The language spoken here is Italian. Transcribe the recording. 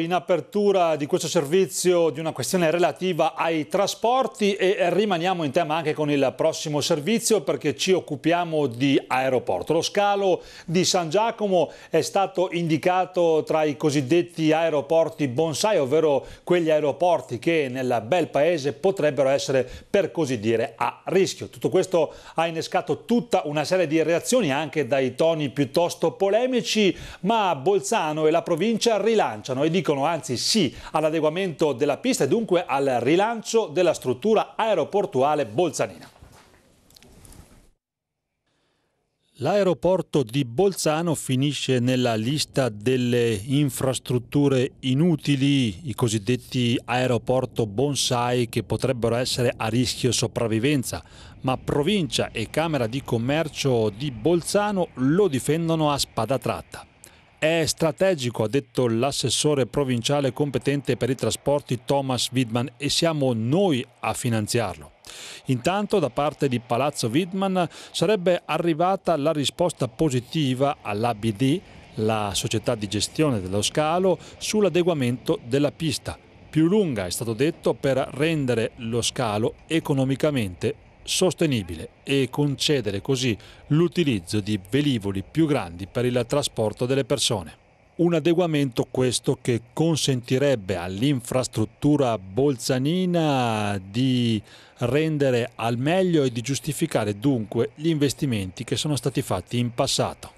In apertura di questo servizio di una questione relativa ai trasporti e rimaniamo in tema anche con il prossimo servizio perché ci occupiamo di aeroporto. Lo scalo di San Giacomo è stato indicato tra i cosiddetti aeroporti bonsai, ovvero quegli aeroporti che nel bel paese potrebbero essere per così dire a rischio. Tutto questo ha innescato tutta una serie di reazioni anche dai toni piuttosto polemici, ma Bolzano e la provincia rilanciano e dicono anzi sì all'adeguamento della pista e dunque al rilancio della struttura aeroportuale bolzanina. L'aeroporto di Bolzano finisce nella lista delle infrastrutture inutili, i cosiddetti aeroporto bonsai che potrebbero essere a rischio sopravvivenza, ma provincia e Camera di Commercio di Bolzano lo difendono a spada tratta è strategico, ha detto l'assessore provinciale competente per i trasporti Thomas Widman e siamo noi a finanziarlo. Intanto da parte di Palazzo Widman sarebbe arrivata la risposta positiva all'ABD, la società di gestione dello scalo, sull'adeguamento della pista, più lunga è stato detto per rendere lo scalo economicamente sostenibile e concedere così l'utilizzo di velivoli più grandi per il trasporto delle persone. Un adeguamento questo che consentirebbe all'infrastruttura bolzanina di rendere al meglio e di giustificare dunque gli investimenti che sono stati fatti in passato.